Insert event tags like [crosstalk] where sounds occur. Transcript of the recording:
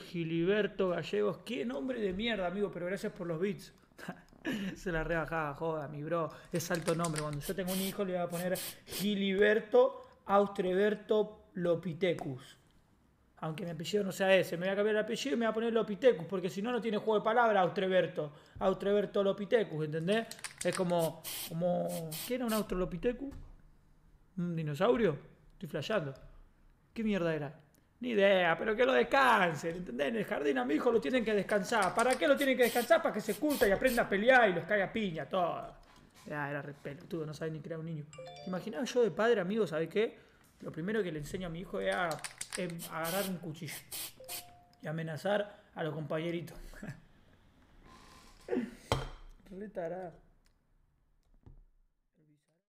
Giliberto Gallegos. Qué nombre de mierda, amigo, pero gracias por los bits. [laughs] Se la rebajaba, joda, mi bro. Es alto nombre. Cuando yo tengo un hijo le voy a poner Giliberto Austreberto Lopitecus. Aunque mi apellido no sea ese, me voy a cambiar el apellido y me voy a poner Lopitecus, porque si no, no tiene juego de palabras Austreberto. Austreberto Lopitecus, ¿entendés? Es como. como ¿Qué era un Australopithecus? ¿Un dinosaurio? Estoy flasheando. ¿Qué mierda era? Ni idea, pero que lo descansen, ¿entendés? En el jardín a mi hijo lo tienen que descansar. ¿Para qué lo tienen que descansar? Para que se curta y aprenda a pelear y los caiga piña, todo. era re pelotudo, no sabe ni crear un niño. Imagina yo de padre, amigo, ¿sabes qué? Lo primero que le enseño a mi hijo es a, em, agarrar un cuchillo y amenazar a los compañeritos. [laughs] Retarado.